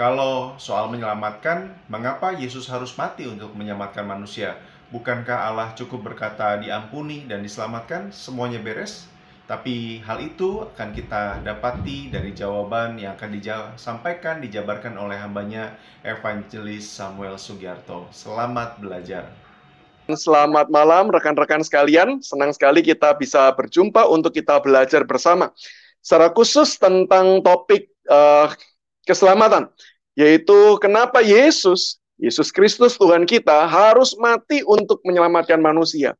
Kalau soal menyelamatkan, mengapa Yesus harus mati untuk menyelamatkan manusia? Bukankah Allah cukup berkata diampuni dan diselamatkan, semuanya beres? Tapi hal itu akan kita dapati dari jawaban yang akan disampaikan, dijabarkan oleh hambanya Evangelis Samuel Sugiarto. Selamat belajar. Selamat malam rekan-rekan sekalian. Senang sekali kita bisa berjumpa untuk kita belajar bersama. Secara khusus tentang topik uh, keselamatan, yaitu kenapa Yesus, Yesus Kristus Tuhan kita harus mati untuk menyelamatkan manusia.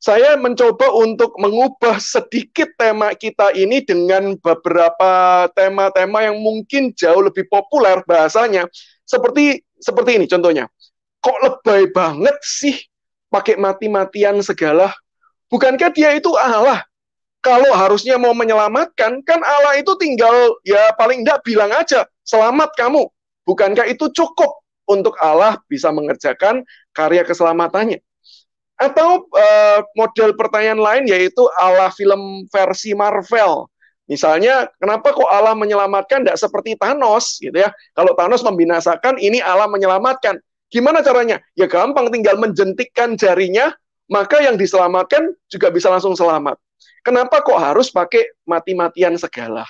Saya mencoba untuk mengubah sedikit tema kita ini dengan beberapa tema-tema yang mungkin jauh lebih populer bahasanya. Seperti seperti ini contohnya. Kok lebay banget sih pakai mati-matian segala? Bukankah dia itu Allah? kalau harusnya mau menyelamatkan, kan Allah itu tinggal ya paling tidak bilang aja, selamat kamu. Bukankah itu cukup untuk Allah bisa mengerjakan karya keselamatannya? Atau uh, model pertanyaan lain yaitu Allah film versi Marvel. Misalnya, kenapa kok Allah menyelamatkan tidak seperti Thanos gitu ya? Kalau Thanos membinasakan, ini Allah menyelamatkan. Gimana caranya? Ya gampang, tinggal menjentikkan jarinya, maka yang diselamatkan juga bisa langsung selamat. Kenapa kok harus pakai mati-matian segala?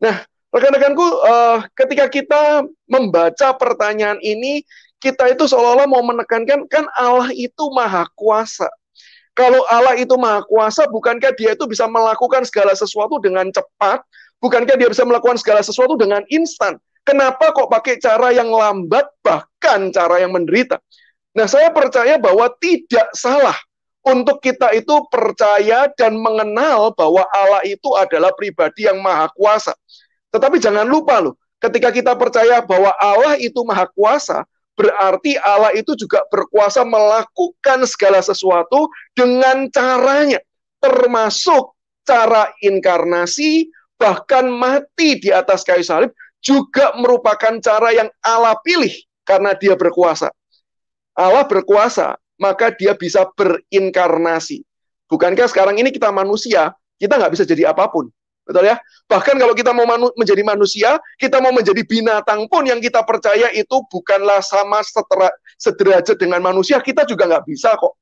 Nah, rekan-rekanku, uh, ketika kita membaca pertanyaan ini, kita itu seolah-olah mau menekankan kan Allah itu maha kuasa. Kalau Allah itu maha kuasa, bukankah dia itu bisa melakukan segala sesuatu dengan cepat? Bukankah dia bisa melakukan segala sesuatu dengan instan? Kenapa kok pakai cara yang lambat, bahkan cara yang menderita? Nah, saya percaya bahwa tidak salah untuk kita itu percaya dan mengenal bahwa Allah itu adalah pribadi yang maha kuasa. Tetapi jangan lupa loh, ketika kita percaya bahwa Allah itu maha kuasa, berarti Allah itu juga berkuasa melakukan segala sesuatu dengan caranya, termasuk cara inkarnasi, bahkan mati di atas kayu salib, juga merupakan cara yang Allah pilih karena dia berkuasa. Allah berkuasa maka dia bisa berinkarnasi. Bukankah sekarang ini kita manusia, kita nggak bisa jadi apapun. Betul ya? Bahkan kalau kita mau manu menjadi manusia, kita mau menjadi binatang pun yang kita percaya itu bukanlah sama setera, sederajat dengan manusia, kita juga nggak bisa kok.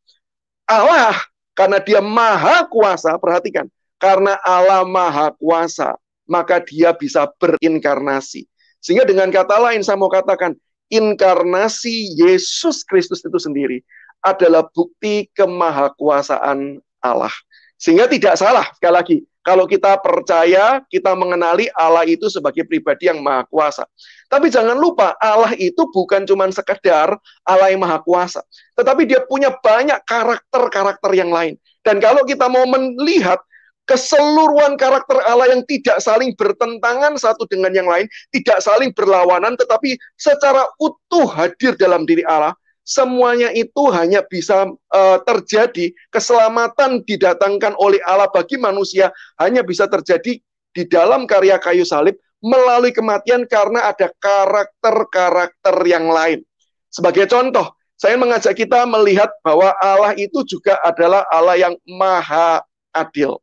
Allah, karena dia maha kuasa, perhatikan. Karena Allah maha kuasa, maka dia bisa berinkarnasi. Sehingga dengan kata lain saya mau katakan, inkarnasi Yesus Kristus itu sendiri adalah bukti kemahakuasaan Allah. Sehingga tidak salah, sekali lagi, kalau kita percaya, kita mengenali Allah itu sebagai pribadi yang maha kuasa. Tapi jangan lupa, Allah itu bukan cuma sekedar Allah yang maha kuasa. Tetapi dia punya banyak karakter-karakter yang lain. Dan kalau kita mau melihat keseluruhan karakter Allah yang tidak saling bertentangan satu dengan yang lain, tidak saling berlawanan, tetapi secara utuh hadir dalam diri Allah, semuanya itu hanya bisa uh, terjadi keselamatan didatangkan oleh Allah bagi manusia hanya bisa terjadi di dalam karya kayu salib melalui kematian karena ada karakter-karakter yang lain. Sebagai contoh, saya mengajak kita melihat bahwa Allah itu juga adalah Allah yang maha adil.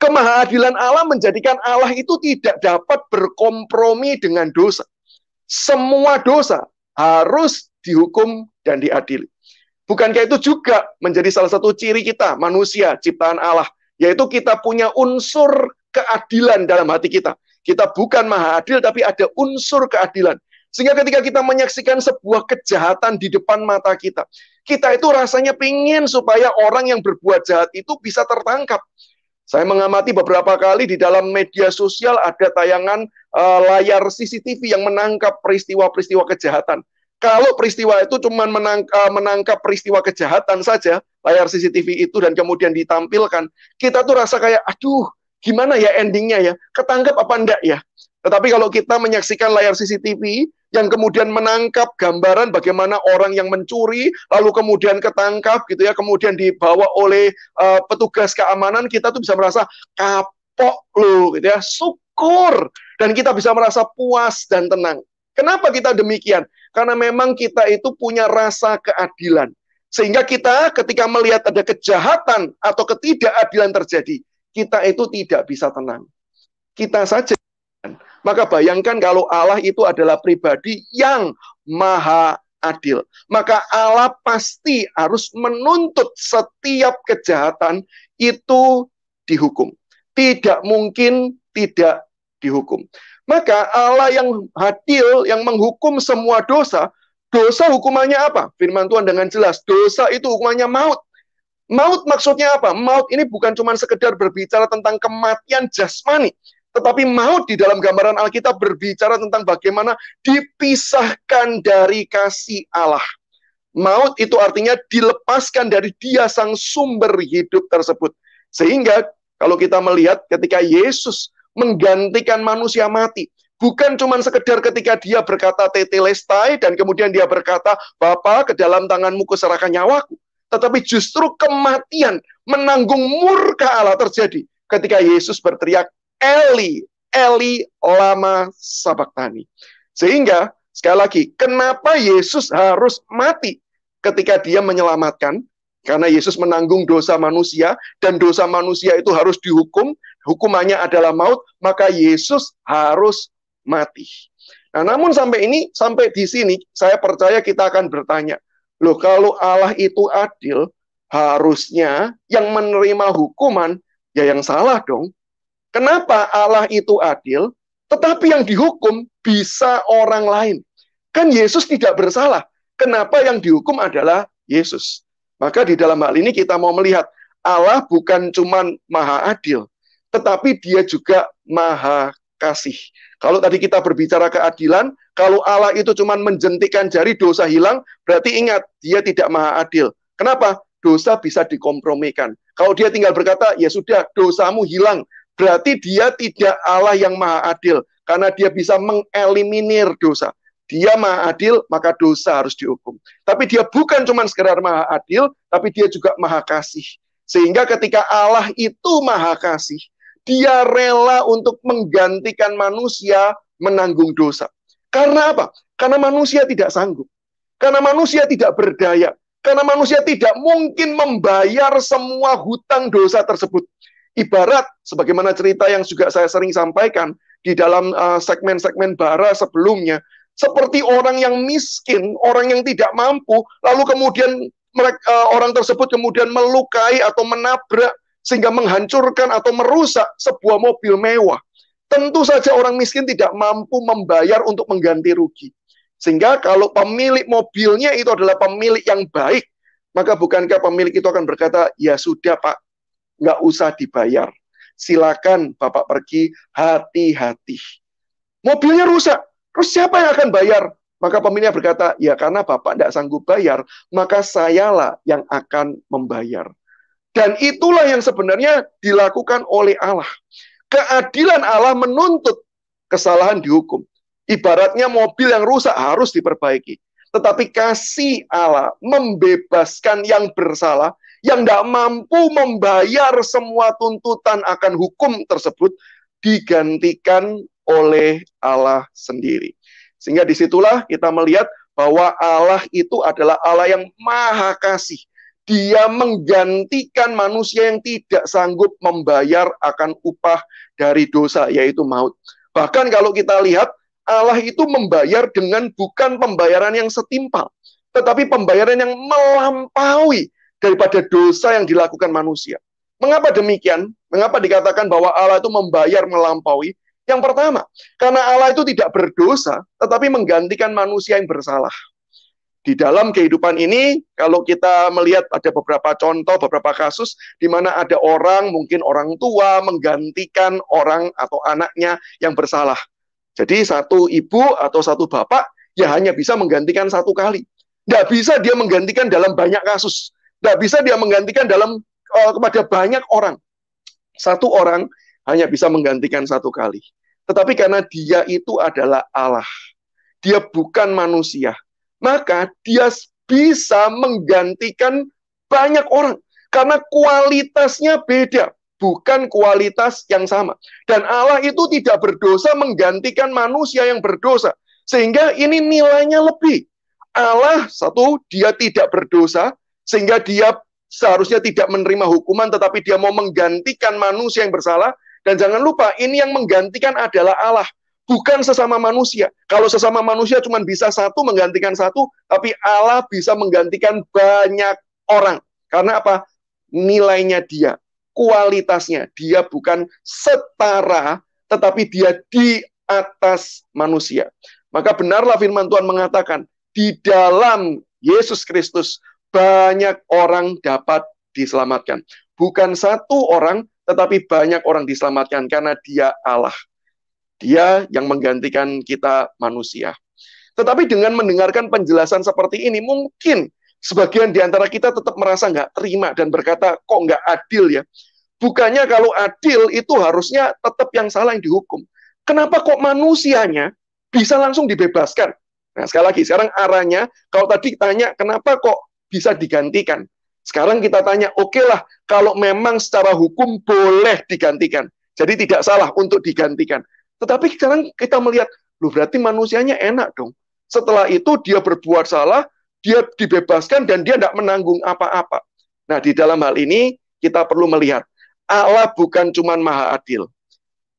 Kemahaadilan Allah menjadikan Allah itu tidak dapat berkompromi dengan dosa. Semua dosa harus dihukum dan diadili. Bukankah itu juga menjadi salah satu ciri kita manusia ciptaan Allah, yaitu kita punya unsur keadilan dalam hati kita. Kita bukan maha adil tapi ada unsur keadilan. Sehingga ketika kita menyaksikan sebuah kejahatan di depan mata kita, kita itu rasanya pingin supaya orang yang berbuat jahat itu bisa tertangkap. Saya mengamati beberapa kali di dalam media sosial ada tayangan uh, layar CCTV yang menangkap peristiwa-peristiwa kejahatan. Kalau peristiwa itu cuma menang, eh, menangkap peristiwa kejahatan saja, layar CCTV itu dan kemudian ditampilkan, kita tuh rasa kayak, aduh, gimana ya endingnya ya? Ketangkap apa enggak ya? Tetapi kalau kita menyaksikan layar CCTV yang kemudian menangkap gambaran bagaimana orang yang mencuri, lalu kemudian ketangkap gitu ya, kemudian dibawa oleh uh, petugas keamanan, kita tuh bisa merasa kapok loh gitu ya, syukur. Dan kita bisa merasa puas dan tenang. Kenapa kita demikian? Karena memang kita itu punya rasa keadilan. Sehingga kita ketika melihat ada kejahatan atau ketidakadilan terjadi, kita itu tidak bisa tenang. Kita saja. Maka bayangkan kalau Allah itu adalah pribadi yang maha adil. Maka Allah pasti harus menuntut setiap kejahatan itu dihukum. Tidak mungkin tidak dihukum. Maka Allah yang hadil, yang menghukum semua dosa, dosa hukumannya apa? Firman Tuhan dengan jelas, dosa itu hukumannya maut. Maut maksudnya apa? Maut ini bukan cuma sekedar berbicara tentang kematian jasmani, tetapi maut di dalam gambaran Alkitab berbicara tentang bagaimana dipisahkan dari kasih Allah. Maut itu artinya dilepaskan dari dia sang sumber hidup tersebut. Sehingga kalau kita melihat ketika Yesus menggantikan manusia mati. Bukan cuma sekedar ketika dia berkata tetelestai dan kemudian dia berkata, Bapa ke dalam tanganmu kuserahkan nyawaku. Tetapi justru kematian menanggung murka Allah terjadi ketika Yesus berteriak, Eli, Eli lama sabaktani. Sehingga sekali lagi, kenapa Yesus harus mati ketika dia menyelamatkan? Karena Yesus menanggung dosa manusia dan dosa manusia itu harus dihukum, hukumannya adalah maut, maka Yesus harus mati. Nah, namun sampai ini sampai di sini saya percaya kita akan bertanya, loh kalau Allah itu adil, harusnya yang menerima hukuman ya yang salah dong. Kenapa Allah itu adil, tetapi yang dihukum bisa orang lain? Kan Yesus tidak bersalah. Kenapa yang dihukum adalah Yesus? Maka di dalam hal ini kita mau melihat Allah bukan cuma maha adil, tetapi dia juga maha kasih. Kalau tadi kita berbicara keadilan, kalau Allah itu cuma menjentikan jari dosa hilang, berarti ingat, dia tidak maha adil. Kenapa? Dosa bisa dikompromikan. Kalau dia tinggal berkata, ya sudah, dosamu hilang. Berarti dia tidak Allah yang maha adil. Karena dia bisa mengeliminir dosa dia maha adil, maka dosa harus dihukum. Tapi dia bukan cuma sekedar maha adil, tapi dia juga maha kasih. Sehingga ketika Allah itu maha kasih, dia rela untuk menggantikan manusia menanggung dosa. Karena apa? Karena manusia tidak sanggup. Karena manusia tidak berdaya. Karena manusia tidak mungkin membayar semua hutang dosa tersebut. Ibarat sebagaimana cerita yang juga saya sering sampaikan di dalam eh, segmen-segmen segmen -segmen bara sebelumnya, seperti orang yang miskin, orang yang tidak mampu, lalu kemudian mereka, eh, orang tersebut kemudian melukai atau menabrak sehingga menghancurkan atau merusak sebuah mobil mewah. Tentu saja orang miskin tidak mampu membayar untuk mengganti rugi. Sehingga kalau pemilik mobilnya itu adalah pemilik yang baik, maka bukankah pemilik itu akan berkata, ya sudah Pak, nggak usah dibayar. Silakan Bapak pergi hati-hati. Mobilnya rusak, Terus siapa yang akan bayar? Maka pemiliknya berkata, ya karena Bapak tidak sanggup bayar, maka sayalah yang akan membayar. Dan itulah yang sebenarnya dilakukan oleh Allah. Keadilan Allah menuntut kesalahan dihukum. Ibaratnya mobil yang rusak harus diperbaiki. Tetapi kasih Allah membebaskan yang bersalah, yang tidak mampu membayar semua tuntutan akan hukum tersebut, digantikan oleh Allah sendiri. Sehingga disitulah kita melihat bahwa Allah itu adalah Allah yang maha kasih. Dia menggantikan manusia yang tidak sanggup membayar akan upah dari dosa, yaitu maut. Bahkan kalau kita lihat, Allah itu membayar dengan bukan pembayaran yang setimpal, tetapi pembayaran yang melampaui daripada dosa yang dilakukan manusia. Mengapa demikian? Mengapa dikatakan bahwa Allah itu membayar melampaui? Yang pertama, karena Allah itu tidak berdosa, tetapi menggantikan manusia yang bersalah. Di dalam kehidupan ini, kalau kita melihat ada beberapa contoh, beberapa kasus di mana ada orang, mungkin orang tua, menggantikan orang atau anaknya yang bersalah. Jadi satu ibu atau satu bapak ya hanya bisa menggantikan satu kali. Tidak bisa dia menggantikan dalam banyak kasus. Tidak bisa dia menggantikan dalam uh, kepada banyak orang. Satu orang hanya bisa menggantikan satu kali. Tetapi karena dia itu adalah Allah, dia bukan manusia, maka dia bisa menggantikan banyak orang karena kualitasnya beda, bukan kualitas yang sama. Dan Allah itu tidak berdosa menggantikan manusia yang berdosa, sehingga ini nilainya lebih. Allah satu dia tidak berdosa sehingga dia seharusnya tidak menerima hukuman tetapi dia mau menggantikan manusia yang bersalah dan jangan lupa, ini yang menggantikan adalah Allah, bukan sesama manusia. Kalau sesama manusia cuma bisa satu menggantikan satu, tapi Allah bisa menggantikan banyak orang. Karena apa? Nilainya dia, kualitasnya. Dia bukan setara, tetapi dia di atas manusia. Maka benarlah firman Tuhan mengatakan, di dalam Yesus Kristus banyak orang dapat diselamatkan. Bukan satu orang, tetapi banyak orang diselamatkan karena dia Allah. Dia yang menggantikan kita manusia. Tetapi dengan mendengarkan penjelasan seperti ini, mungkin sebagian di antara kita tetap merasa nggak terima dan berkata, kok nggak adil ya? Bukannya kalau adil itu harusnya tetap yang salah yang dihukum. Kenapa kok manusianya bisa langsung dibebaskan? Nah, sekali lagi, sekarang arahnya, kalau tadi tanya, kenapa kok bisa digantikan? Sekarang kita tanya, oke lah kalau memang secara hukum boleh digantikan. Jadi tidak salah untuk digantikan. Tetapi sekarang kita melihat, loh berarti manusianya enak dong. Setelah itu dia berbuat salah, dia dibebaskan dan dia tidak menanggung apa-apa. Nah di dalam hal ini kita perlu melihat, Allah bukan cuma maha adil.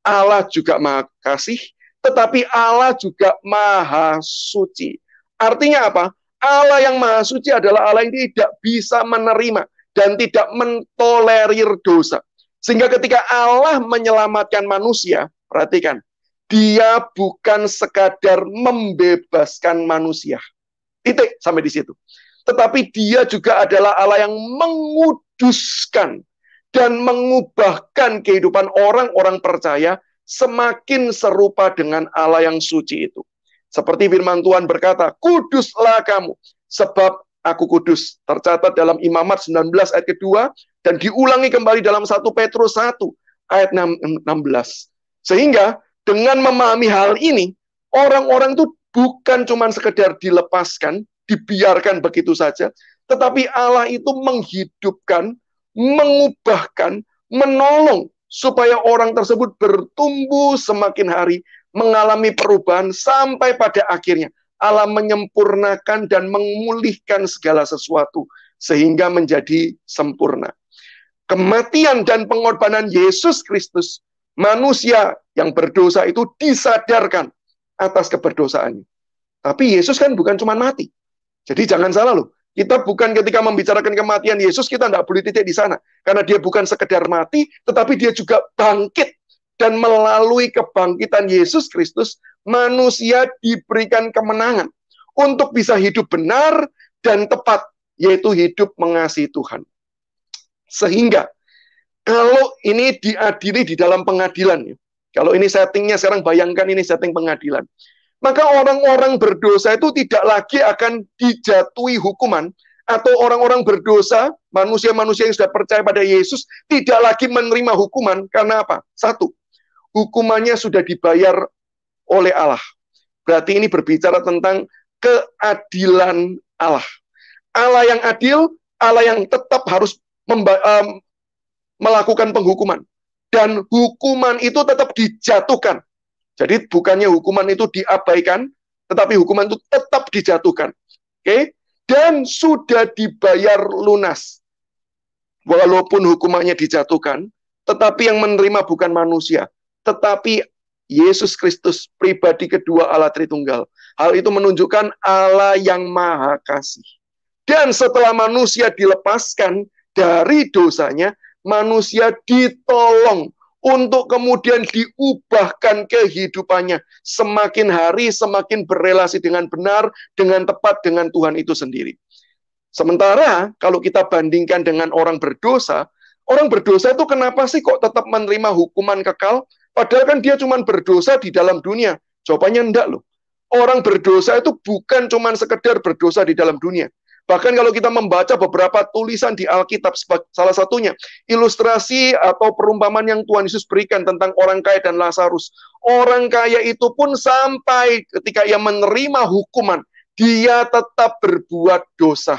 Allah juga maha kasih, tetapi Allah juga maha suci. Artinya apa? Allah yang maha suci adalah Allah yang tidak bisa menerima dan tidak mentolerir dosa. Sehingga ketika Allah menyelamatkan manusia, perhatikan, dia bukan sekadar membebaskan manusia. Titik sampai di situ. Tetapi dia juga adalah Allah yang menguduskan dan mengubahkan kehidupan orang-orang percaya semakin serupa dengan Allah yang suci itu. Seperti firman Tuhan berkata, kuduslah kamu, sebab aku kudus. Tercatat dalam Imamat 19 ayat kedua, dan diulangi kembali dalam 1 Petrus 1 ayat 16. Sehingga dengan memahami hal ini, orang-orang itu bukan cuma sekedar dilepaskan, dibiarkan begitu saja, tetapi Allah itu menghidupkan, mengubahkan, menolong supaya orang tersebut bertumbuh semakin hari mengalami perubahan sampai pada akhirnya Allah menyempurnakan dan memulihkan segala sesuatu sehingga menjadi sempurna. Kematian dan pengorbanan Yesus Kristus, manusia yang berdosa itu disadarkan atas keberdosaannya. Tapi Yesus kan bukan cuma mati. Jadi jangan salah loh. Kita bukan ketika membicarakan kematian Yesus, kita tidak boleh titik di sana. Karena dia bukan sekedar mati, tetapi dia juga bangkit dan melalui kebangkitan Yesus Kristus manusia diberikan kemenangan untuk bisa hidup benar dan tepat yaitu hidup mengasihi Tuhan. Sehingga kalau ini diadili di dalam pengadilan, ya, kalau ini settingnya sekarang bayangkan ini setting pengadilan, maka orang-orang berdosa itu tidak lagi akan dijatuhi hukuman atau orang-orang berdosa, manusia-manusia yang sudah percaya pada Yesus tidak lagi menerima hukuman karena apa? Satu, hukumannya sudah dibayar oleh Allah. Berarti ini berbicara tentang keadilan Allah. Allah yang adil, Allah yang tetap harus um, melakukan penghukuman. Dan hukuman itu tetap dijatuhkan. Jadi bukannya hukuman itu diabaikan, tetapi hukuman itu tetap dijatuhkan. Oke? Okay? Dan sudah dibayar lunas. Walaupun hukumannya dijatuhkan, tetapi yang menerima bukan manusia, tetapi Yesus Kristus pribadi kedua Allah Tritunggal. Hal itu menunjukkan Allah yang maha kasih. Dan setelah manusia dilepaskan dari dosanya, manusia ditolong untuk kemudian diubahkan kehidupannya. Semakin hari semakin berrelasi dengan benar, dengan tepat dengan Tuhan itu sendiri. Sementara kalau kita bandingkan dengan orang berdosa, orang berdosa itu kenapa sih kok tetap menerima hukuman kekal? Padahal kan dia cuma berdosa di dalam dunia. Jawabannya enggak loh. Orang berdosa itu bukan cuma sekedar berdosa di dalam dunia. Bahkan kalau kita membaca beberapa tulisan di Alkitab, salah satunya ilustrasi atau perumpamaan yang Tuhan Yesus berikan tentang orang kaya dan Lazarus. Orang kaya itu pun sampai ketika ia menerima hukuman, dia tetap berbuat dosa.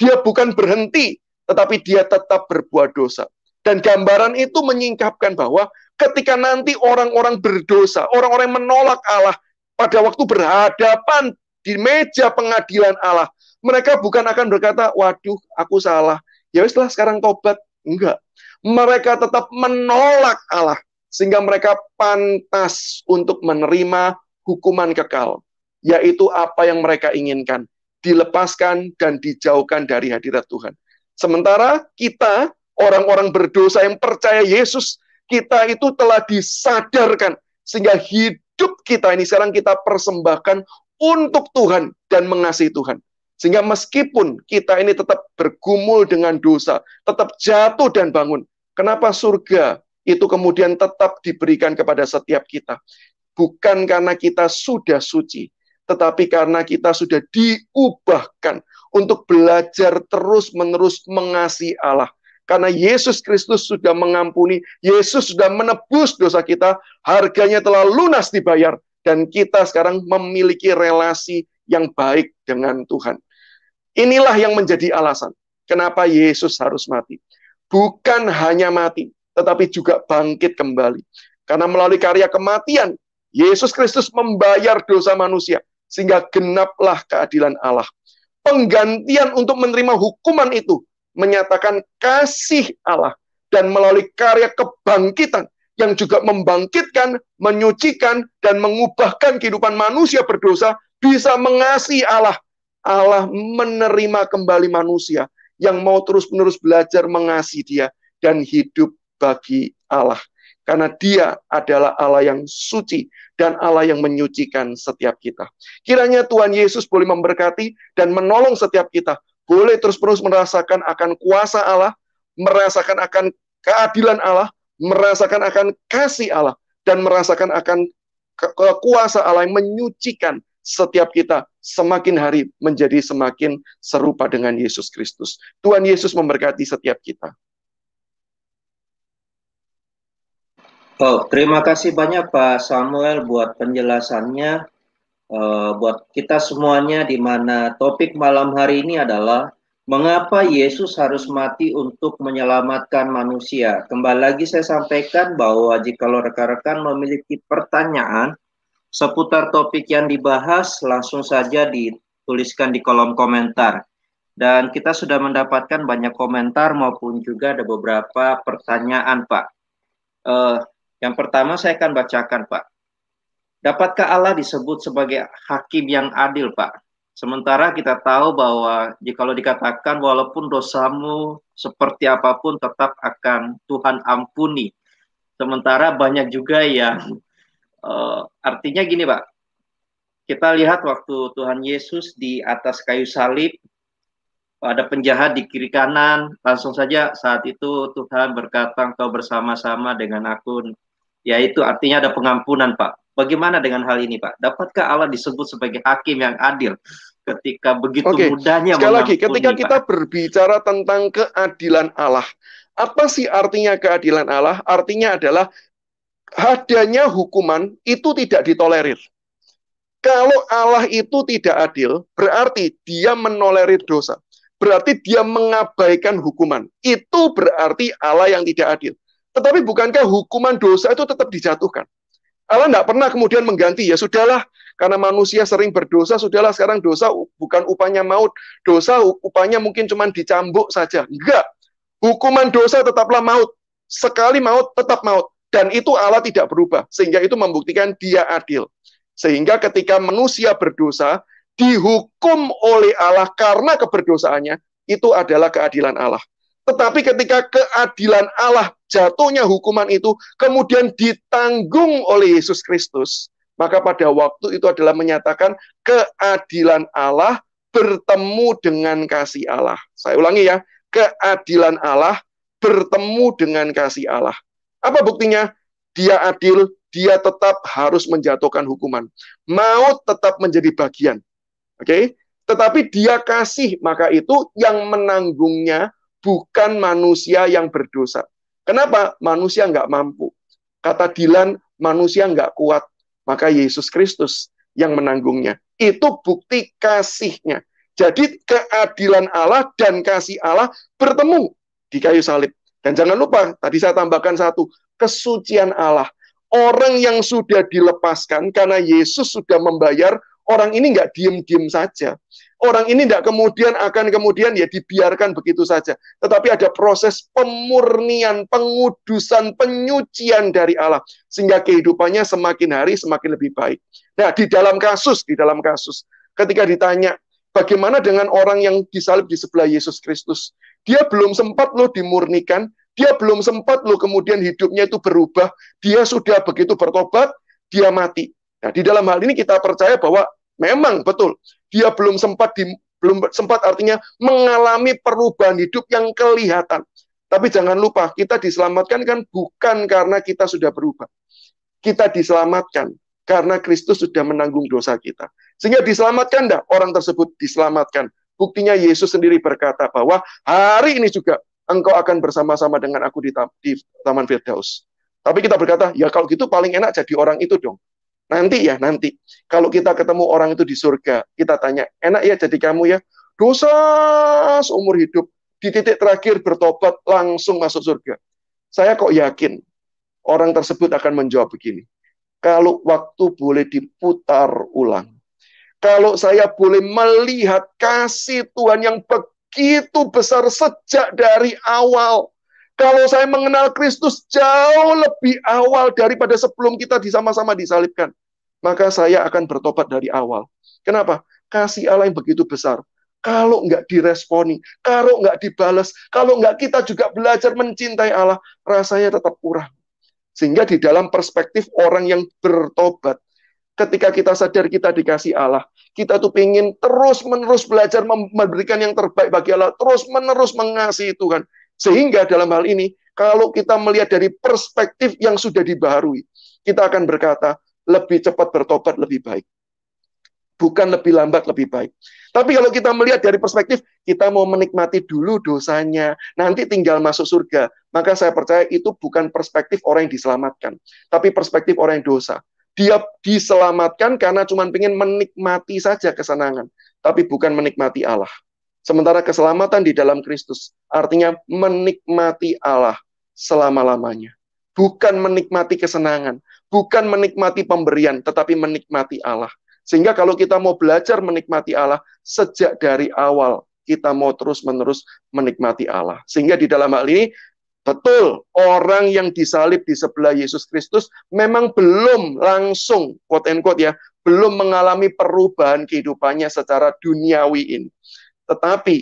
Dia bukan berhenti, tetapi dia tetap berbuat dosa. Dan gambaran itu menyingkapkan bahwa ketika nanti orang-orang berdosa, orang-orang yang menolak Allah pada waktu berhadapan di meja pengadilan Allah, mereka bukan akan berkata, "Waduh, aku salah." Ya wislah sekarang tobat. Enggak. Mereka tetap menolak Allah sehingga mereka pantas untuk menerima hukuman kekal, yaitu apa yang mereka inginkan, dilepaskan dan dijauhkan dari hadirat Tuhan. Sementara kita orang-orang berdosa yang percaya Yesus kita itu telah disadarkan sehingga hidup kita ini sekarang kita persembahkan untuk Tuhan dan mengasihi Tuhan. Sehingga meskipun kita ini tetap bergumul dengan dosa, tetap jatuh dan bangun. Kenapa surga itu kemudian tetap diberikan kepada setiap kita? Bukan karena kita sudah suci, tetapi karena kita sudah diubahkan untuk belajar terus-menerus mengasihi Allah. Karena Yesus Kristus sudah mengampuni, Yesus sudah menebus dosa kita, harganya telah lunas dibayar, dan kita sekarang memiliki relasi yang baik dengan Tuhan. Inilah yang menjadi alasan kenapa Yesus harus mati. Bukan hanya mati, tetapi juga bangkit kembali. Karena melalui karya kematian, Yesus Kristus membayar dosa manusia, sehingga genaplah keadilan Allah. Penggantian untuk menerima hukuman itu menyatakan kasih Allah dan melalui karya kebangkitan yang juga membangkitkan, menyucikan, dan mengubahkan kehidupan manusia berdosa bisa mengasihi Allah. Allah menerima kembali manusia yang mau terus-menerus belajar mengasihi dia dan hidup bagi Allah. Karena dia adalah Allah yang suci dan Allah yang menyucikan setiap kita. Kiranya Tuhan Yesus boleh memberkati dan menolong setiap kita boleh terus-menerus merasakan akan kuasa Allah, merasakan akan keadilan Allah, merasakan akan kasih Allah, dan merasakan akan kuasa Allah yang menyucikan setiap kita semakin hari menjadi semakin serupa dengan Yesus Kristus. Tuhan Yesus memberkati setiap kita. Oh, terima kasih banyak Pak Samuel buat penjelasannya. Eh, buat kita semuanya di mana topik malam hari ini adalah mengapa Yesus harus mati untuk menyelamatkan manusia. Kembali lagi saya sampaikan bahwa jika rekan-rekan memiliki pertanyaan seputar topik yang dibahas langsung saja dituliskan di kolom komentar. Dan kita sudah mendapatkan banyak komentar maupun juga ada beberapa pertanyaan, Pak. Uh, yang pertama saya akan bacakan, Pak. Dapatkah Allah disebut sebagai hakim yang adil, Pak? Sementara kita tahu bahwa jikalau dikatakan walaupun dosamu seperti apapun tetap akan Tuhan ampuni. Sementara banyak juga yang uh, artinya gini, Pak. Kita lihat waktu Tuhan Yesus di atas kayu salib ada penjahat di kiri kanan, langsung saja saat itu Tuhan berkata engkau bersama-sama dengan aku. Yaitu artinya ada pengampunan, Pak Bagaimana dengan hal ini, Pak? Dapatkah Allah disebut sebagai hakim yang adil ketika begitu okay. mudahnya Sekali lagi, ketika kita berbicara tentang keadilan Allah, apa sih artinya keadilan Allah? Artinya adalah adanya hukuman itu tidak ditolerir. Kalau Allah itu tidak adil, berarti dia menolerir dosa. Berarti dia mengabaikan hukuman. Itu berarti Allah yang tidak adil. Tetapi bukankah hukuman dosa itu tetap dijatuhkan? Allah tidak pernah kemudian mengganti, ya sudahlah, karena manusia sering berdosa, sudahlah sekarang dosa bukan upahnya maut, dosa upahnya mungkin cuma dicambuk saja. Enggak, hukuman dosa tetaplah maut, sekali maut tetap maut, dan itu Allah tidak berubah, sehingga itu membuktikan dia adil. Sehingga ketika manusia berdosa, dihukum oleh Allah karena keberdosaannya, itu adalah keadilan Allah. Tetapi ketika keadilan Allah jatuhnya hukuman itu kemudian ditanggung oleh Yesus Kristus, maka pada waktu itu adalah menyatakan keadilan Allah bertemu dengan kasih Allah. Saya ulangi ya, keadilan Allah bertemu dengan kasih Allah. Apa buktinya? Dia adil, dia tetap harus menjatuhkan hukuman. Maut tetap menjadi bagian. Oke? Okay? Tetapi dia kasih, maka itu yang menanggungnya bukan manusia yang berdosa. Kenapa? Manusia nggak mampu. Kata Dilan, manusia nggak kuat. Maka Yesus Kristus yang menanggungnya. Itu bukti kasihnya. Jadi keadilan Allah dan kasih Allah bertemu di kayu salib. Dan jangan lupa, tadi saya tambahkan satu, kesucian Allah. Orang yang sudah dilepaskan karena Yesus sudah membayar, orang ini nggak diem-diem saja orang ini tidak kemudian akan kemudian ya dibiarkan begitu saja. Tetapi ada proses pemurnian, pengudusan, penyucian dari Allah. Sehingga kehidupannya semakin hari semakin lebih baik. Nah, di dalam kasus, di dalam kasus, ketika ditanya, bagaimana dengan orang yang disalib di sebelah Yesus Kristus? Dia belum sempat loh dimurnikan, dia belum sempat loh kemudian hidupnya itu berubah, dia sudah begitu bertobat, dia mati. Nah, di dalam hal ini kita percaya bahwa Memang betul, dia belum sempat di, belum sempat artinya mengalami perubahan hidup yang kelihatan. Tapi jangan lupa, kita diselamatkan kan bukan karena kita sudah berubah. Kita diselamatkan karena Kristus sudah menanggung dosa kita. Sehingga diselamatkan dah orang tersebut diselamatkan. Buktinya Yesus sendiri berkata bahwa hari ini juga engkau akan bersama-sama dengan aku di, di Taman Firdaus. Tapi kita berkata, ya kalau gitu paling enak jadi orang itu dong. Nanti ya, nanti. Kalau kita ketemu orang itu di surga, kita tanya, enak ya jadi kamu ya? Dosa seumur hidup, di titik terakhir bertobat, langsung masuk surga. Saya kok yakin orang tersebut akan menjawab begini. Kalau waktu boleh diputar ulang, kalau saya boleh melihat kasih Tuhan yang begitu besar sejak dari awal, kalau saya mengenal Kristus jauh lebih awal daripada sebelum kita disama-sama disalibkan maka saya akan bertobat dari awal. Kenapa? Kasih Allah yang begitu besar. Kalau nggak diresponi, kalau nggak dibalas, kalau nggak kita juga belajar mencintai Allah, rasanya tetap kurang. Sehingga di dalam perspektif orang yang bertobat, ketika kita sadar kita dikasih Allah, kita tuh pengen terus-menerus belajar memberikan yang terbaik bagi Allah, terus-menerus mengasihi Tuhan. Sehingga dalam hal ini, kalau kita melihat dari perspektif yang sudah dibaharui, kita akan berkata, lebih cepat bertobat lebih baik. Bukan lebih lambat lebih baik. Tapi kalau kita melihat dari perspektif kita mau menikmati dulu dosanya, nanti tinggal masuk surga, maka saya percaya itu bukan perspektif orang yang diselamatkan, tapi perspektif orang yang dosa. Dia diselamatkan karena cuma ingin menikmati saja kesenangan, tapi bukan menikmati Allah. Sementara keselamatan di dalam Kristus artinya menikmati Allah selama-lamanya bukan menikmati kesenangan, bukan menikmati pemberian, tetapi menikmati Allah. Sehingga kalau kita mau belajar menikmati Allah, sejak dari awal kita mau terus-menerus menikmati Allah. Sehingga di dalam hal ini, betul orang yang disalib di sebelah Yesus Kristus memang belum langsung, quote unquote ya, belum mengalami perubahan kehidupannya secara duniawi ini. Tetapi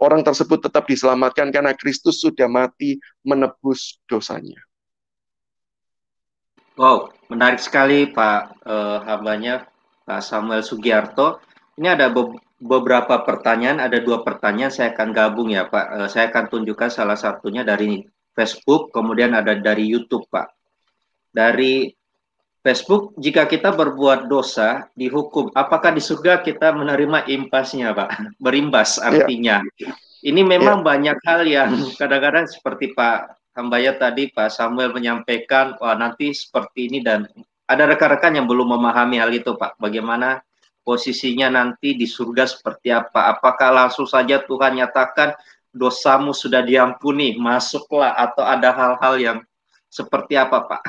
orang tersebut tetap diselamatkan karena Kristus sudah mati menebus dosanya. Wow, menarik sekali Pak eh, hambanya Pak Samuel Sugiarto. Ini ada be beberapa pertanyaan, ada dua pertanyaan saya akan gabung ya Pak. Eh, saya akan tunjukkan salah satunya dari Facebook, kemudian ada dari YouTube Pak. Dari Facebook, jika kita berbuat dosa dihukum, apakah di surga kita menerima impasnya Pak? Berimbas iya. artinya. Yeah. Ini memang yeah. banyak hal yang kadang-kadang seperti Pak Hambaya tadi Pak Samuel menyampaikan wah nanti seperti ini dan ada rekan-rekan yang belum memahami hal itu Pak. Bagaimana posisinya nanti di surga seperti apa? Apakah langsung saja Tuhan nyatakan dosamu sudah diampuni, masuklah atau ada hal-hal yang seperti apa Pak?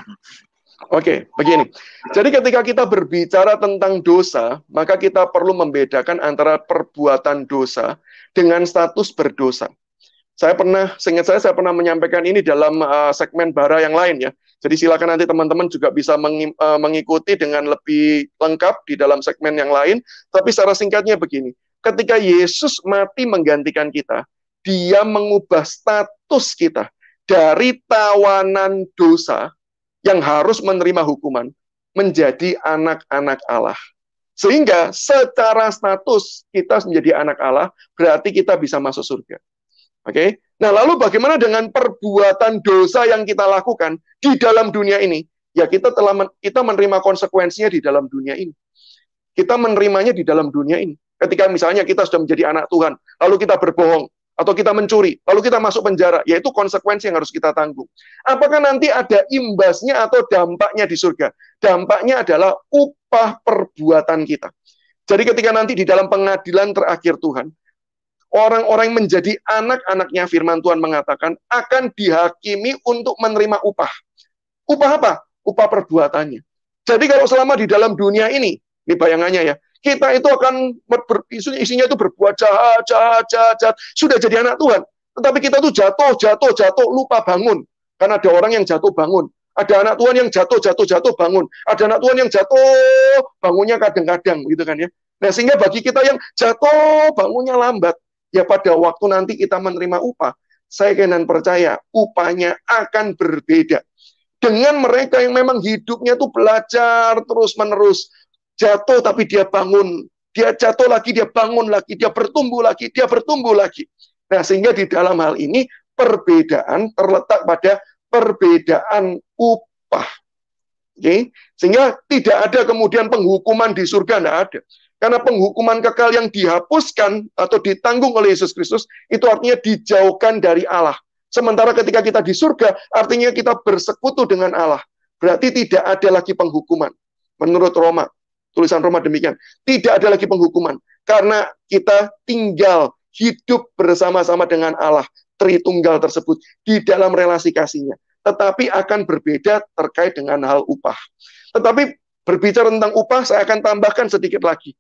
Oke, begini. Jadi ketika kita berbicara tentang dosa, maka kita perlu membedakan antara perbuatan dosa dengan status berdosa. Saya pernah, seingat saya, saya pernah menyampaikan ini dalam uh, segmen bara yang lain ya. Jadi silakan nanti teman-teman juga bisa mengi, uh, eh, mengikuti dengan lebih lengkap di dalam segmen yang lain. Tapi secara singkatnya begini, ketika Yesus mati menggantikan kita, dia mengubah status kita dari tawanan dosa yang harus menerima hukuman menjadi anak-anak Allah. Sehingga secara status kita menjadi anak Allah, berarti kita bisa masuk surga. Oke. Okay? Nah, lalu bagaimana dengan perbuatan dosa yang kita lakukan di dalam dunia ini? Ya, kita telah men kita menerima konsekuensinya di dalam dunia ini. Kita menerimanya di dalam dunia ini. Ketika misalnya kita sudah menjadi anak Tuhan, lalu kita berbohong atau kita mencuri, lalu kita masuk penjara, yaitu konsekuensi yang harus kita tanggung. Apakah nanti ada imbasnya atau dampaknya di surga? Dampaknya adalah upah perbuatan kita. Jadi ketika nanti di dalam pengadilan terakhir Tuhan, Orang-orang menjadi anak-anaknya firman Tuhan mengatakan akan dihakimi untuk menerima upah. Upah apa? Upah perbuatannya. Jadi kalau selama di dalam dunia ini, ini bayangannya ya, kita itu akan ber, isinya itu berbuat jahat, jahat, jahat, jahat. Sudah jadi anak Tuhan. Tetapi kita tuh jatuh, jatuh, jatuh, lupa bangun. Karena ada orang yang jatuh bangun. Ada anak Tuhan yang jatuh, jatuh, jatuh, bangun. Ada anak Tuhan yang jatuh, bangunnya kadang-kadang gitu kan ya. Nah, sehingga bagi kita yang jatuh, bangunnya lambat. Ya pada waktu nanti kita menerima upah, saya kenan percaya upahnya akan berbeda. Dengan mereka yang memang hidupnya itu belajar terus-menerus, jatuh tapi dia bangun, dia jatuh lagi, dia bangun lagi, dia bertumbuh lagi, dia bertumbuh lagi. Nah, sehingga di dalam hal ini perbedaan terletak pada perbedaan upah. Okay? Sehingga tidak ada kemudian penghukuman di surga, tidak ada. Karena penghukuman kekal yang dihapuskan atau ditanggung oleh Yesus Kristus itu artinya dijauhkan dari Allah. Sementara ketika kita di surga, artinya kita bersekutu dengan Allah. Berarti tidak ada lagi penghukuman. Menurut Roma, tulisan Roma demikian. Tidak ada lagi penghukuman. Karena kita tinggal hidup bersama-sama dengan Allah. Tritunggal tersebut di dalam relasi kasihnya. Tetapi akan berbeda terkait dengan hal upah. Tetapi Berbicara tentang upah, saya akan tambahkan sedikit lagi.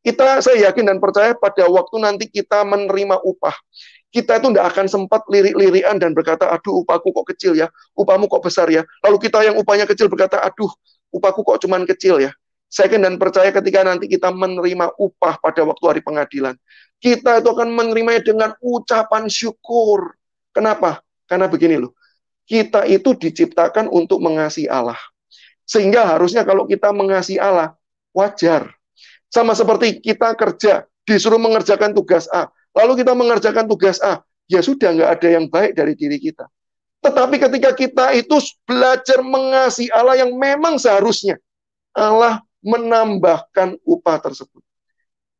Kita, saya yakin dan percaya pada waktu nanti kita menerima upah, kita itu tidak akan sempat lirik-lirian dan berkata, aduh upahku kok kecil ya, upahmu kok besar ya. Lalu kita yang upahnya kecil berkata, aduh upahku kok cuman kecil ya. Saya yakin dan percaya ketika nanti kita menerima upah pada waktu hari pengadilan, kita itu akan menerimanya dengan ucapan syukur. Kenapa? Karena begini loh, kita itu diciptakan untuk mengasihi Allah sehingga harusnya kalau kita mengasihi Allah, wajar. Sama seperti kita kerja, disuruh mengerjakan tugas A. Lalu kita mengerjakan tugas A, ya sudah nggak ada yang baik dari diri kita. Tetapi ketika kita itu belajar mengasihi Allah yang memang seharusnya, Allah menambahkan upah tersebut.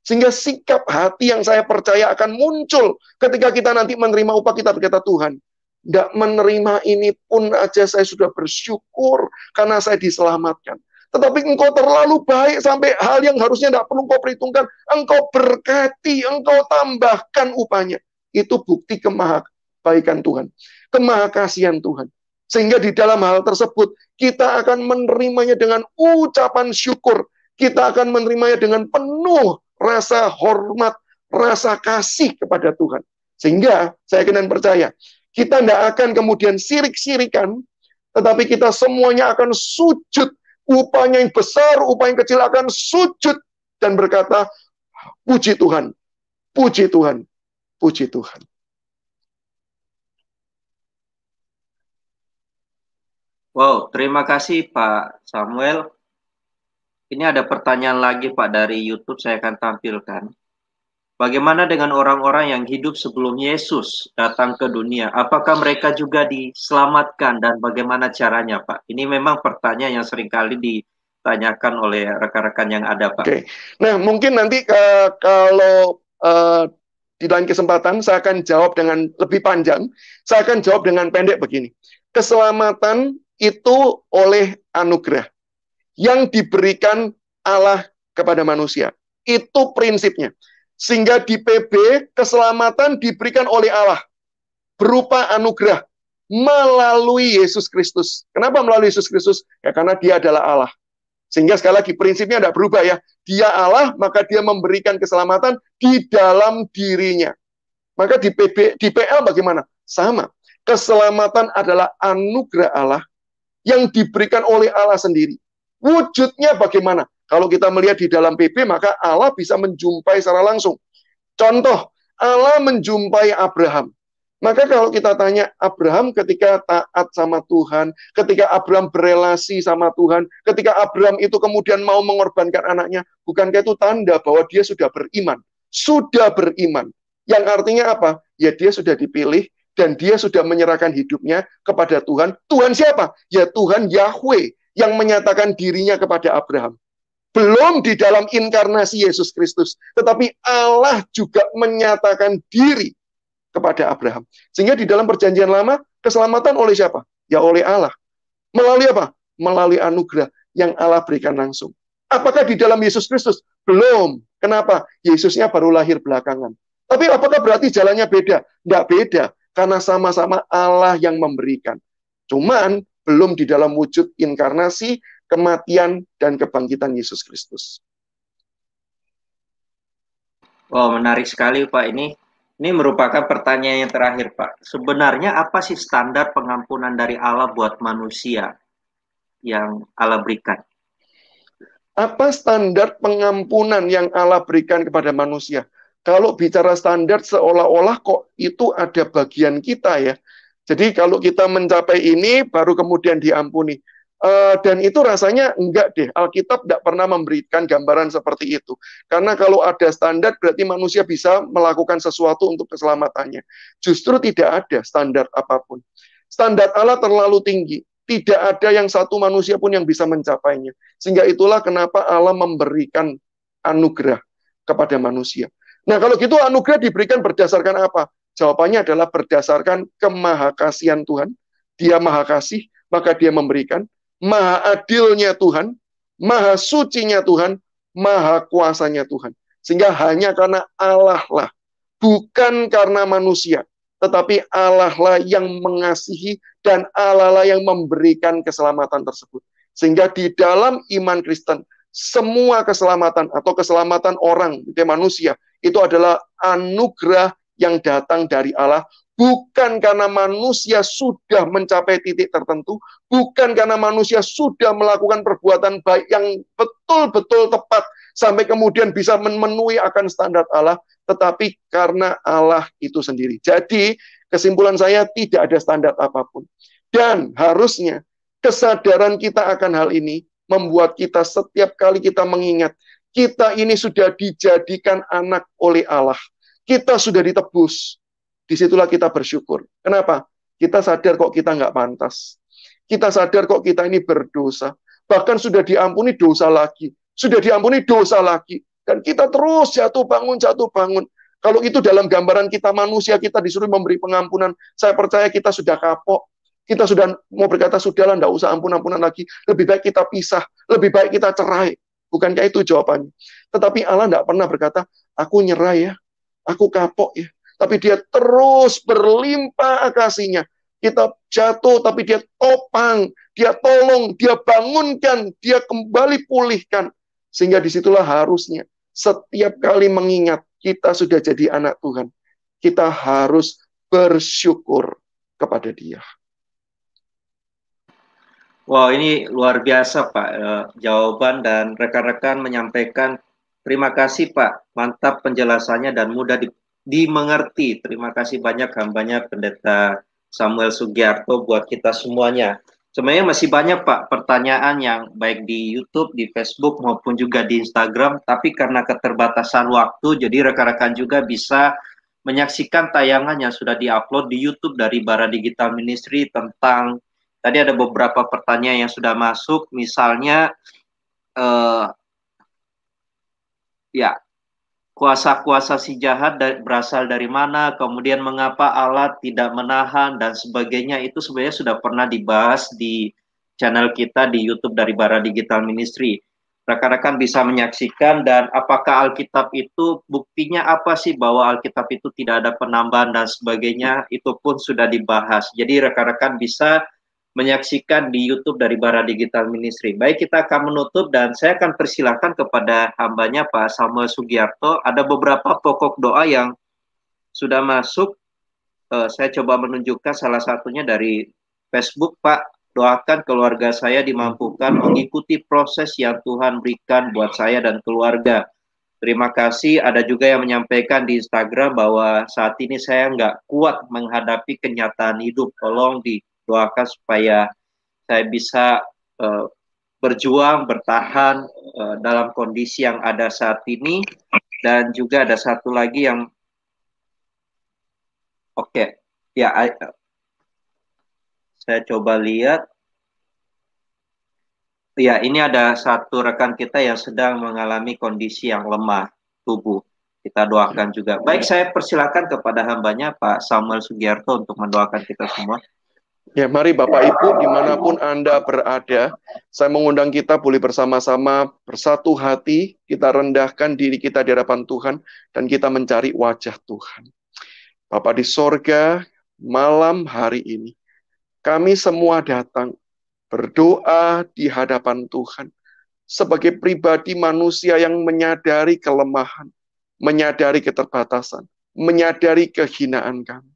Sehingga sikap hati yang saya percaya akan muncul ketika kita nanti menerima upah kita berkata, Tuhan, tidak menerima ini pun aja saya sudah bersyukur karena saya diselamatkan. Tetapi engkau terlalu baik sampai hal yang harusnya tidak perlu engkau perhitungkan. Engkau berkati, engkau tambahkan upahnya. Itu bukti kemahabaikan Tuhan. Kemahakasihan Tuhan. Sehingga di dalam hal tersebut, kita akan menerimanya dengan ucapan syukur. Kita akan menerimanya dengan penuh rasa hormat, rasa kasih kepada Tuhan. Sehingga saya kena percaya, kita tidak akan kemudian sirik-sirikan, tetapi kita semuanya akan sujud. Upahnya yang besar, upah yang kecil akan sujud dan berkata, puji Tuhan, puji Tuhan, puji Tuhan. Wow, terima kasih Pak Samuel. Ini ada pertanyaan lagi Pak dari YouTube saya akan tampilkan. Bagaimana dengan orang-orang yang hidup sebelum Yesus datang ke dunia? Apakah mereka juga diselamatkan dan bagaimana caranya, Pak? Ini memang pertanyaan yang seringkali ditanyakan oleh rekan-rekan yang ada, Pak. Oke. Nah, mungkin nanti uh, kalau uh, di lain kesempatan saya akan jawab dengan lebih panjang. Saya akan jawab dengan pendek begini. Keselamatan itu oleh anugerah yang diberikan Allah kepada manusia. Itu prinsipnya. Sehingga di PB, keselamatan diberikan oleh Allah berupa anugerah melalui Yesus Kristus. Kenapa melalui Yesus Kristus? Ya karena dia adalah Allah. Sehingga sekali lagi prinsipnya tidak berubah ya. Dia Allah, maka dia memberikan keselamatan di dalam dirinya. Maka di, PB, di PL bagaimana? Sama. Keselamatan adalah anugerah Allah yang diberikan oleh Allah sendiri. Wujudnya bagaimana? Kalau kita melihat di dalam PP, maka Allah bisa menjumpai secara langsung. Contoh, Allah menjumpai Abraham. Maka kalau kita tanya Abraham ketika taat sama Tuhan, ketika Abraham berelasi sama Tuhan, ketika Abraham itu kemudian mau mengorbankan anaknya, bukankah itu tanda bahwa dia sudah beriman? Sudah beriman. Yang artinya apa? Ya dia sudah dipilih dan dia sudah menyerahkan hidupnya kepada Tuhan. Tuhan siapa? Ya Tuhan Yahweh yang menyatakan dirinya kepada Abraham belum di dalam inkarnasi Yesus Kristus, tetapi Allah juga menyatakan diri kepada Abraham. Sehingga di dalam perjanjian lama, keselamatan oleh siapa? Ya oleh Allah. Melalui apa? Melalui anugerah yang Allah berikan langsung. Apakah di dalam Yesus Kristus? Belum. Kenapa? Yesusnya baru lahir belakangan. Tapi apakah berarti jalannya beda? Tidak beda. Karena sama-sama Allah yang memberikan. Cuman belum di dalam wujud inkarnasi, kematian dan kebangkitan Yesus Kristus. Wow, menarik sekali Pak ini. Ini merupakan pertanyaan yang terakhir Pak. Sebenarnya apa sih standar pengampunan dari Allah buat manusia yang Allah berikan? Apa standar pengampunan yang Allah berikan kepada manusia? Kalau bicara standar seolah-olah kok itu ada bagian kita ya. Jadi kalau kita mencapai ini baru kemudian diampuni. Uh, dan itu rasanya enggak deh, Alkitab tidak pernah memberikan gambaran seperti itu. Karena kalau ada standar berarti manusia bisa melakukan sesuatu untuk keselamatannya. Justru tidak ada standar apapun. Standar Allah terlalu tinggi. Tidak ada yang satu manusia pun yang bisa mencapainya. Sehingga itulah kenapa Allah memberikan anugerah kepada manusia. Nah kalau gitu anugerah diberikan berdasarkan apa? Jawabannya adalah berdasarkan kemahakasihan Tuhan. Dia maha kasih, maka dia memberikan maha adilnya Tuhan, maha sucinya Tuhan, maha kuasanya Tuhan. Sehingga hanya karena Allah lah, bukan karena manusia, tetapi Allah lah yang mengasihi dan Allah lah yang memberikan keselamatan tersebut. Sehingga di dalam iman Kristen, semua keselamatan atau keselamatan orang, manusia, itu adalah anugerah yang datang dari Allah bukan karena manusia sudah mencapai titik tertentu, bukan karena manusia sudah melakukan perbuatan baik yang betul-betul tepat sampai kemudian bisa memenuhi akan standar Allah, tetapi karena Allah itu sendiri. Jadi, kesimpulan saya tidak ada standar apapun. Dan harusnya kesadaran kita akan hal ini membuat kita setiap kali kita mengingat kita ini sudah dijadikan anak oleh Allah. Kita sudah ditebus Disitulah kita bersyukur. Kenapa? Kita sadar kok kita nggak pantas. Kita sadar kok kita ini berdosa. Bahkan sudah diampuni dosa lagi. Sudah diampuni dosa lagi. Dan kita terus jatuh bangun, jatuh bangun. Kalau itu dalam gambaran kita manusia, kita disuruh memberi pengampunan. Saya percaya kita sudah kapok. Kita sudah mau berkata, sudahlah, tidak usah ampun-ampunan lagi. Lebih baik kita pisah. Lebih baik kita cerai. Bukankah itu jawabannya? Tetapi Allah tidak pernah berkata, aku nyerah ya. Aku kapok ya tapi dia terus berlimpah kasihnya. Kita jatuh, tapi dia topang, dia tolong, dia bangunkan, dia kembali pulihkan. Sehingga disitulah harusnya setiap kali mengingat kita sudah jadi anak Tuhan, kita harus bersyukur kepada Dia. Wow, ini luar biasa, Pak. E, jawaban dan rekan-rekan menyampaikan terima kasih, Pak. Mantap penjelasannya dan mudah di, dimengerti. Terima kasih banyak hambanya Pendeta Samuel Sugiarto buat kita semuanya. Sebenarnya masih banyak Pak pertanyaan yang baik di YouTube, di Facebook maupun juga di Instagram, tapi karena keterbatasan waktu jadi rekan-rekan juga bisa menyaksikan tayangan yang sudah diupload di YouTube dari Bara Digital Ministry tentang tadi ada beberapa pertanyaan yang sudah masuk, misalnya eh, ya kuasa-kuasa si jahat berasal dari mana, kemudian mengapa Allah tidak menahan dan sebagainya itu sebenarnya sudah pernah dibahas di channel kita di YouTube dari Bara Digital Ministry. Rekan-rekan bisa menyaksikan dan apakah Alkitab itu buktinya apa sih bahwa Alkitab itu tidak ada penambahan dan sebagainya itu pun sudah dibahas. Jadi rekan-rekan bisa menyaksikan di YouTube dari Bara Digital Ministry. Baik, kita akan menutup dan saya akan persilahkan kepada hambanya Pak Samuel Sugiarto. Ada beberapa pokok doa yang sudah masuk. Uh, saya coba menunjukkan salah satunya dari Facebook, Pak. Doakan keluarga saya dimampukan mengikuti proses yang Tuhan berikan buat saya dan keluarga. Terima kasih. Ada juga yang menyampaikan di Instagram bahwa saat ini saya nggak kuat menghadapi kenyataan hidup. Tolong di doakan supaya saya bisa uh, berjuang bertahan uh, dalam kondisi yang ada saat ini dan juga ada satu lagi yang oke okay. ya I, saya coba lihat ya ini ada satu rekan kita yang sedang mengalami kondisi yang lemah tubuh kita doakan juga baik saya persilakan kepada hambanya Pak Samuel Sugiarto untuk mendoakan kita semua Ya, mari Bapak Ibu dimanapun Anda berada, saya mengundang kita boleh bersama-sama bersatu hati, kita rendahkan diri kita di hadapan Tuhan, dan kita mencari wajah Tuhan. Bapak di sorga, malam hari ini, kami semua datang berdoa di hadapan Tuhan sebagai pribadi manusia yang menyadari kelemahan, menyadari keterbatasan, menyadari kehinaan kami.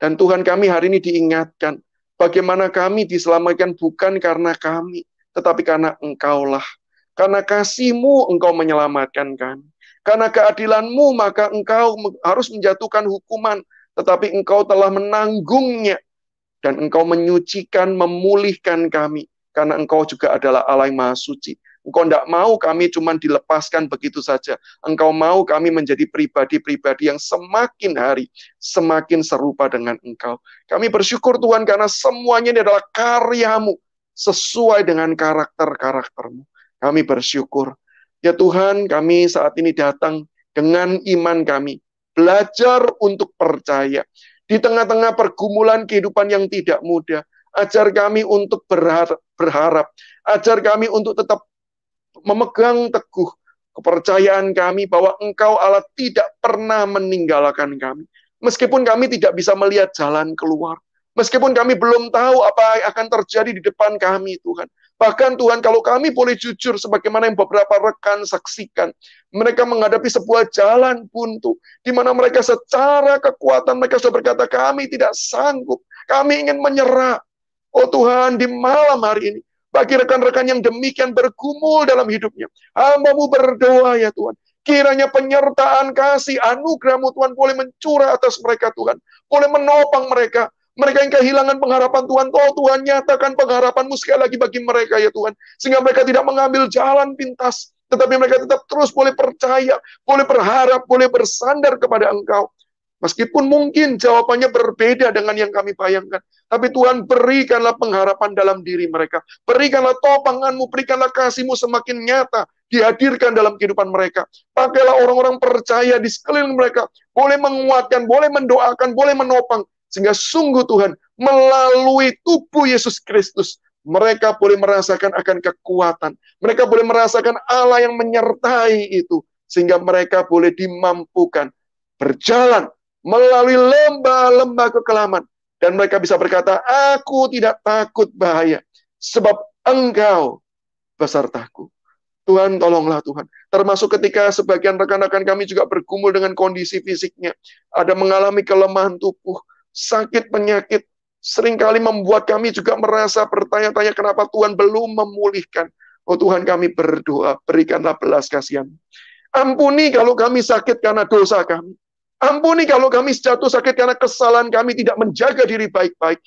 Dan Tuhan kami hari ini diingatkan Bagaimana kami diselamatkan bukan karena kami, tetapi karena engkaulah. Karena kasihmu engkau menyelamatkan kami. Karena keadilanmu maka engkau harus menjatuhkan hukuman. Tetapi engkau telah menanggungnya. Dan engkau menyucikan, memulihkan kami. Karena engkau juga adalah Allah yang maha suci. Engkau tidak mau kami cuma dilepaskan begitu saja. Engkau mau kami menjadi pribadi-pribadi yang semakin hari semakin serupa dengan Engkau. Kami bersyukur Tuhan karena semuanya ini adalah karyamu sesuai dengan karakter-karaktermu. Kami bersyukur. Ya Tuhan, kami saat ini datang dengan iman kami. Belajar untuk percaya. Di tengah-tengah pergumulan kehidupan yang tidak mudah, ajar kami untuk berharap, berharap, ajar kami untuk tetap memegang teguh kepercayaan kami bahwa Engkau Allah tidak pernah meninggalkan kami. Meskipun kami tidak bisa melihat jalan keluar, meskipun kami belum tahu apa yang akan terjadi di depan kami, Tuhan. Bahkan Tuhan, kalau kami boleh jujur sebagaimana yang beberapa rekan saksikan, mereka menghadapi sebuah jalan buntu di mana mereka secara kekuatan mereka sudah berkata, "Kami tidak sanggup, kami ingin menyerah." Oh Tuhan, di malam hari ini bagi rekan-rekan yang demikian bergumul dalam hidupnya. Hambamu berdoa ya Tuhan. Kiranya penyertaan kasih anugerahmu Tuhan boleh mencurah atas mereka Tuhan. Boleh menopang mereka. Mereka yang kehilangan pengharapan Tuhan, oh Tuhan nyatakan pengharapanmu sekali lagi bagi mereka ya Tuhan. Sehingga mereka tidak mengambil jalan pintas. Tetapi mereka tetap terus boleh percaya, boleh berharap, boleh bersandar kepada engkau. Meskipun mungkin jawabannya berbeda dengan yang kami bayangkan. Tapi Tuhan berikanlah pengharapan dalam diri mereka. Berikanlah topanganmu, berikanlah kasihmu semakin nyata. Dihadirkan dalam kehidupan mereka. Pakailah orang-orang percaya di sekeliling mereka. Boleh menguatkan, boleh mendoakan, boleh menopang. Sehingga sungguh Tuhan melalui tubuh Yesus Kristus. Mereka boleh merasakan akan kekuatan. Mereka boleh merasakan Allah yang menyertai itu. Sehingga mereka boleh dimampukan berjalan melalui lembah-lembah kekelaman dan mereka bisa berkata, "Aku tidak takut bahaya, sebab Engkau besertaku." Tuhan, tolonglah Tuhan. Termasuk ketika sebagian rekan-rekan kami juga bergumul dengan kondisi fisiknya, ada mengalami kelemahan tubuh, sakit penyakit, seringkali membuat kami juga merasa bertanya-tanya kenapa Tuhan belum memulihkan. Oh Tuhan kami berdoa, berikanlah belas kasihan. Ampuni kalau kami sakit karena dosa kami. Ampuni kalau kami jatuh sakit karena kesalahan kami tidak menjaga diri baik-baik.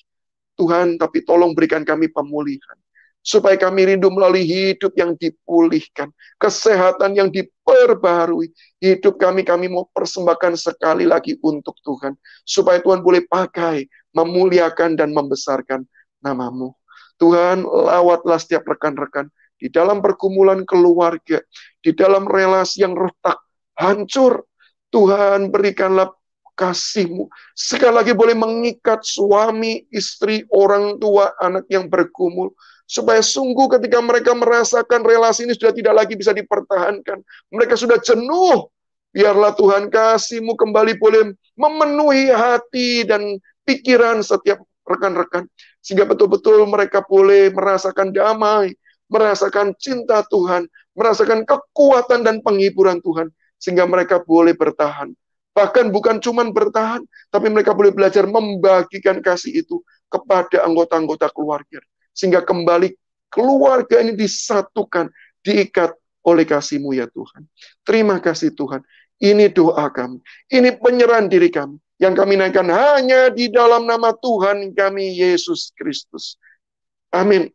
Tuhan, tapi tolong berikan kami pemulihan. Supaya kami rindu melalui hidup yang dipulihkan. Kesehatan yang diperbarui. Hidup kami, kami mau persembahkan sekali lagi untuk Tuhan. Supaya Tuhan boleh pakai, memuliakan dan membesarkan namamu. Tuhan, lawatlah setiap rekan-rekan. Di dalam pergumulan keluarga, di dalam relasi yang retak, hancur, Tuhan berikanlah kasihmu. Sekali lagi boleh mengikat suami, istri, orang tua, anak yang berkumul, Supaya sungguh ketika mereka merasakan relasi ini sudah tidak lagi bisa dipertahankan. Mereka sudah jenuh. Biarlah Tuhan kasihmu kembali boleh memenuhi hati dan pikiran setiap rekan-rekan. Sehingga betul-betul mereka boleh merasakan damai, merasakan cinta Tuhan, merasakan kekuatan dan penghiburan Tuhan sehingga mereka boleh bertahan. Bahkan bukan cuma bertahan, tapi mereka boleh belajar membagikan kasih itu kepada anggota-anggota keluarga. Sehingga kembali keluarga ini disatukan, diikat oleh kasihmu ya Tuhan. Terima kasih Tuhan. Ini doa kami. Ini penyerahan diri kami. Yang kami naikkan hanya di dalam nama Tuhan kami, Yesus Kristus. Amin.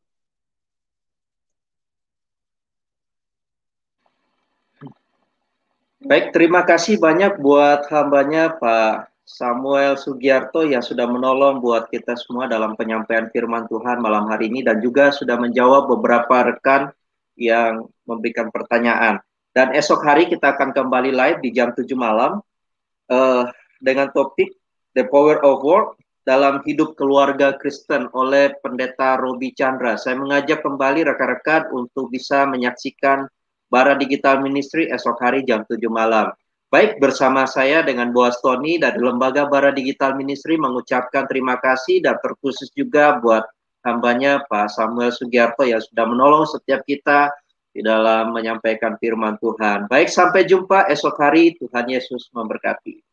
Baik, terima kasih banyak buat hambanya Pak Samuel Sugiarto yang sudah menolong buat kita semua dalam penyampaian firman Tuhan malam hari ini dan juga sudah menjawab beberapa rekan yang memberikan pertanyaan. Dan esok hari kita akan kembali live di jam 7 malam uh, dengan topik The Power of Work dalam hidup keluarga Kristen oleh Pendeta Robi Chandra. Saya mengajak kembali rekan-rekan untuk bisa menyaksikan Bara Digital Ministry esok hari jam 7 malam. Baik, bersama saya dengan Boas Tony dari Lembaga Bara Digital Ministry mengucapkan terima kasih dan terkhusus juga buat hambanya Pak Samuel Sugiarto yang sudah menolong setiap kita di dalam menyampaikan firman Tuhan. Baik, sampai jumpa esok hari. Tuhan Yesus memberkati.